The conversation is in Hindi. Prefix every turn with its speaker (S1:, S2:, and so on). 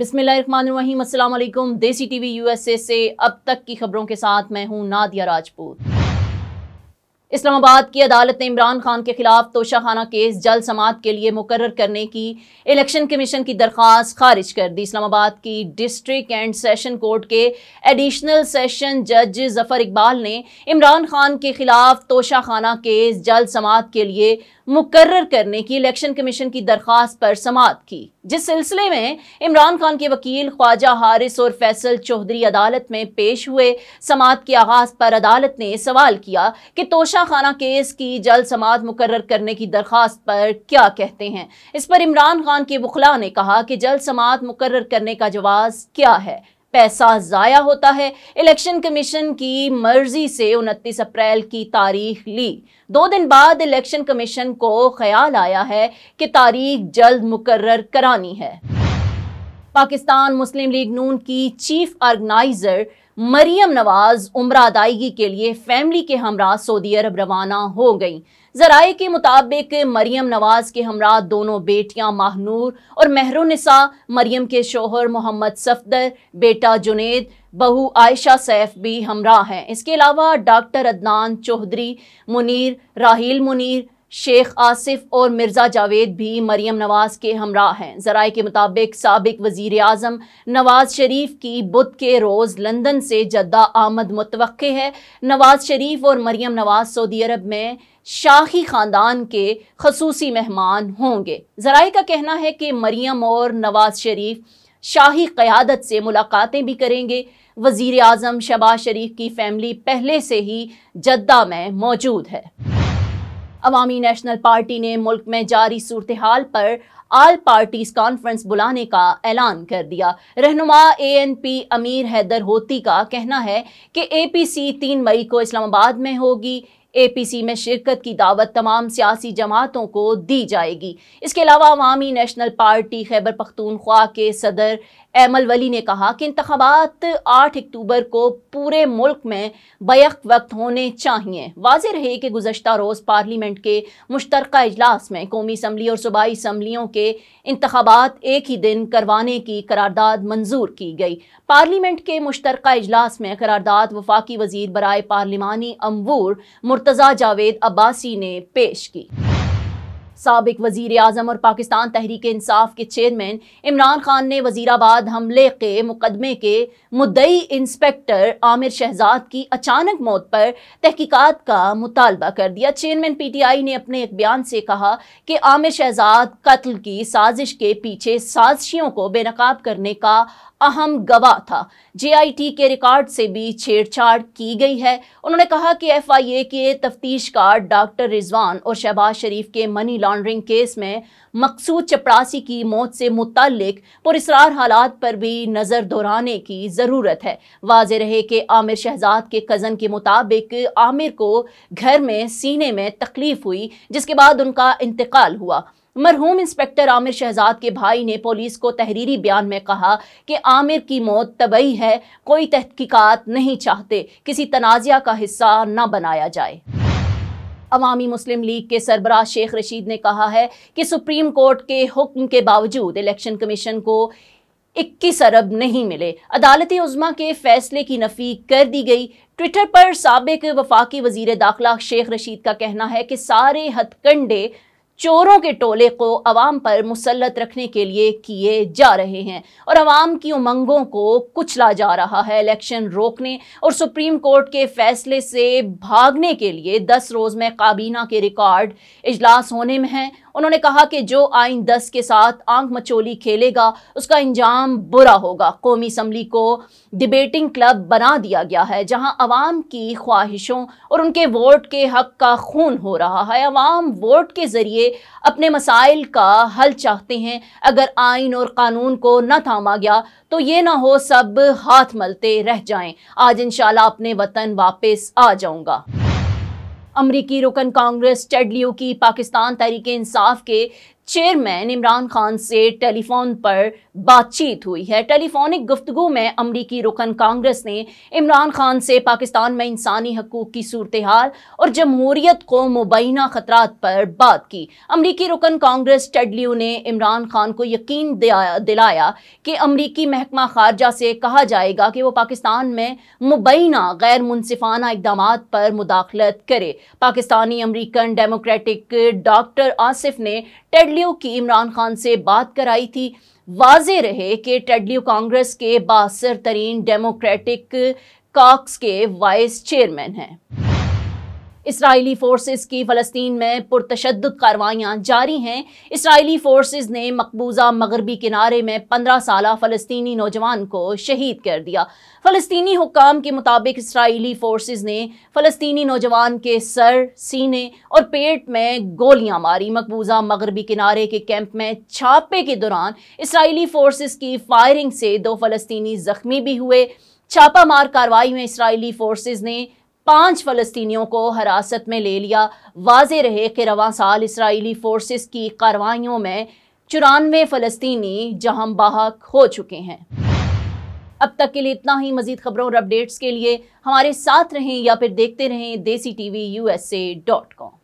S1: बिस्मिल्लाहिर्रहमानिर्रहीम देसी टीवी यूएसए से अब तक की खबरों के साथ मैं हूं नादिया राजपूत इस्लामाबाद की अदालत ने इमरान खान के खिलाफ तोशाखाना केस जल समात के लिए मुकर करने की इलेक्शन कमीशन की दरख्वास्त खारिज कर दी इस्लामाबाद की डिस्ट्रिक्ट एंड सेशन कोर्ट के एडिशनल सेशन जज जफर इकबाल ने इमरान खान के खिलाफ तोशाखाना केस जल समात के लिए मुकर्र करने की इलेक्शन कमीशन की दरख्वास्त पर समात की जिस सिलसिले में इमरान खान के वकील ख्वाजा हारिस और फैसल चौधरी अदालत में पेश हुए समात के आगाज पर अदालत ने सवाल किया कि तोशा खाना केस की जल्द समात मुकर्र करने की दरख्वास्त पर क्या कहते हैं इस पर इमरान खान के बुखला ने कहा कि जल्द समात मुकर्र करने का जवाब क्या है पैसा ज़ाया होता है इलेक्शन कमीशन की मर्जी से उनतीस अप्रैल की तारीख ली दो दिन बाद इलेक्शन कमीशन को ख्याल आया है कि तारीख जल्द मुकर्र करानी है पाकिस्तान मुस्लिम लीग नून की चीफ ऑर्गेनाइज़र मरियम नवाज उम्र अदायगी के लिए फैमिली के हमरा सऊदी अरब रवाना हो गई जराए के मुताबिक मरियम नवाज के हमरा दोनों बेटियां माहनूर और महरुनिसा मरियम के शोहर मोहम्मद सफदर बेटा जुनेद बहू आयशा सैफ भी हमरा हैं इसके अलावा डॉक्टर अदनान चौधरी मुनीर राहील मुनीर शेख आसिफ और मिर्ज़ा जावेद भी मरियम नवाज़ के हमरा हैं ज़राए के मुताबिक सबक वज़ी अजम नवाज़ शरीफ की बुध के रोज़ लंदन से जद्दा आमद मुतव है नवाज़ शरीफ और मरियम नवाज़ सऊदी अरब में शाही ख़ानदान के खसूसी मेहमान होंगे ज़राए का कहना है कि मरियम और नवाज़ शरीफ शाही क़्यादत से मुलाकातें भी करेंगे वज़ी अजम शबाज शरीफ की फ़ैमिली पहले से ही जद्दा में मौजूद है अवामी नेशनल पार्टी ने मुल्क में जारी सूरत हाल पर आल पार्टीज कॉन्फ्रेंस बुलाने का ऐलान कर दिया रहनुमा एएनपी अमीर हैदर होती का कहना है कि एपीसी तीन मई को इस्लामाबाद में होगी एपीसी में शिरकत की दावत तमाम सियासी जमातों को दी जाएगी इसके अलावा अवामी नेशनल पार्टी खैबर पख्तूनख्वा के सदर एमल वली ने कहा कि इंतबात आठ अक्टूबर को पूरे मुल्क में बैक वक्त होने चाहिए वाज रहे कि गुजशत रोज़ पार्लियामेंट के मुश्तर अजलास में कौमी इसम्बली और सूबाई इसम्बलियों के इंतबात एक ही दिन करवाने की करारदाद मंजूर की गई पार्लियामेंट के मुश्तर अजलास में करारदाद वफाकी वजीर बरए पार्लिमानी अमूर मुर्तज़ा जावेद अब्बासी ने पेश की सबक वजीर अजम और पाकिस्तान तहरीक इंसाफ के चेयरमैन इमरान खान ने वजीराबाद हमले के मुकदमे के मुद्दई इंस्पेक्टर आमिर शहजाद की अचानक मौत पर तहकीक़त का मुतालबा कर दिया चेयरमैन पी टी आई ने अपने एक बयान से कहा कि आमिर शहजाद कत्ल की साजिश के पीछे साजिशियों को बेनकाब करने का अहम गवाह था जेआईटी के रिकॉर्ड से भी छेड़छाड़ की गई है उन्होंने कहा कि एफआईए के तफ्तीश का डॉक्टर रिजवान और शहबाज शरीफ के मनी लॉन्ड्रिंग केस में मकसूद चपरासी की मौत से मुतलक पुरस्ार हालात पर भी नज़र दोहराने की ज़रूरत है वाज रहे कि आमिर शहजाद के कज़न के मुताबिक आमिर को घर में सीने में तकलीफ़ हुई जिसके बाद उनका इंतकाल हुआ मरहूम इंस्पेक्टर आमिर शहजाद के भाई ने पुलिस को तहरीरी बयान में कहा कि आमिर की मौत तबई है कोई तहकीकत नहीं चाहते किसी तनाजिया का हिस्सा न बनाया जाए अवामी मुस्लिम लीग के सरबराह शेख रशीद ने कहा है कि सुप्रीम कोर्ट के हुक्म के बावजूद इलेक्शन कमीशन को इक्कीस अरब नहीं मिले अदालती उज़मा के फैसले की नफ़ी कर दी गई ट्विटर पर सबक वफाकी वजीर दाखिला शेख रशीद का कहना है कि सारे हथकंडे चोरों के टोले को अवाम पर मुसलत रखने के लिए किए जा रहे हैं और आवाम की उमंगों को कुचला जा रहा है इलेक्शन रोकने और सुप्रीम कोर्ट के फैसले से भागने के लिए दस रोज़ में काबीना के रिकॉर्ड इजलास होने में हैं उन्होंने कहा कि जो आइन दस के साथ आंख मचोली खेलेगा उसका इंजाम बुरा होगा कौमी असम्बली को डिबेटिंग क्लब बना दिया गया है जहां अवाम की ख्वाहिशों और उनके वोट के हक का खून हो रहा है अवाम वोट के ज़रिए अपने मसाइल का हल चाहते हैं अगर आइन और कानून को न थामा गया तो ये ना हो सब हाथ मलते रह जाएं आज इंशाल्लाह अपने वतन वापस आ जाऊंगा अमरीकी रुकन कांग्रेस टेडलियो की पाकिस्तान तहरीक इंसाफ के चेयरमैन इमरान खान से टेलीफोन पर बातचीत हुई है टेलीफोनिक गुफ्तगु में अमरीकी रुकन कांग्रेस ने इमरान खान से पाकिस्तान में इंसानी हकूक़ की सूरत हाल और जमहूरीत को मुबैना खतरा पर बात की अमरीकी रुकन कांग्रेस टेडल्यू ने इमरान खान को यकीन दिलाया कि अमरीकी महकमा खारजा से कहा जाएगा कि वो पाकिस्तान में मुबैना गैर मुनसिफाना इकदाम पर मुदाखलत करे Pakistani American Democratic doctor Asif ने टेडल्यू टेडलियो की इमरान खान से बात कराई थी वाज रहे कि टेडलियो कांग्रेस के बासर तरीन डेमोक्रेटिक काक्स के वाइस चेयरमैन हैं इसराइली फोर्सेस की फ़लस्तीन में पुरतशद कार्रवाइयाँ जारी हैं इसराइली फोर्सेस ने मकबूजा मगरबी किनारे में पंद्रह साल फलस्तनी नौजवान को शहीद कर दिया फ़लस्तीनी हुकाम के मुताबिक इसराइली फोर्सेस ने फलस्तनी नौजवान के सर सीने और पेट में गोलियां मारी मकबूजा मगरबी किनारे के कैंप में छापे के दौरान इसराइली फोर्सेस की फायरिंग से दो फलस्तनी ज़ख्मी भी हुए छापामार कार्रवाई में इसराइली फोर्स ने पांच फलस्तियों को हिरासत में ले लिया वाज रहे कि रवा साल इसराइली फोर्सेस की कार्रवाइयों में चुरानवे फलस्तीनी जहां बाहक हो चुके हैं अब तक के लिए इतना ही मजीद खबरों और अपडेट्स के लिए हमारे साथ रहें या फिर देखते रहें Desi T V U S A dot com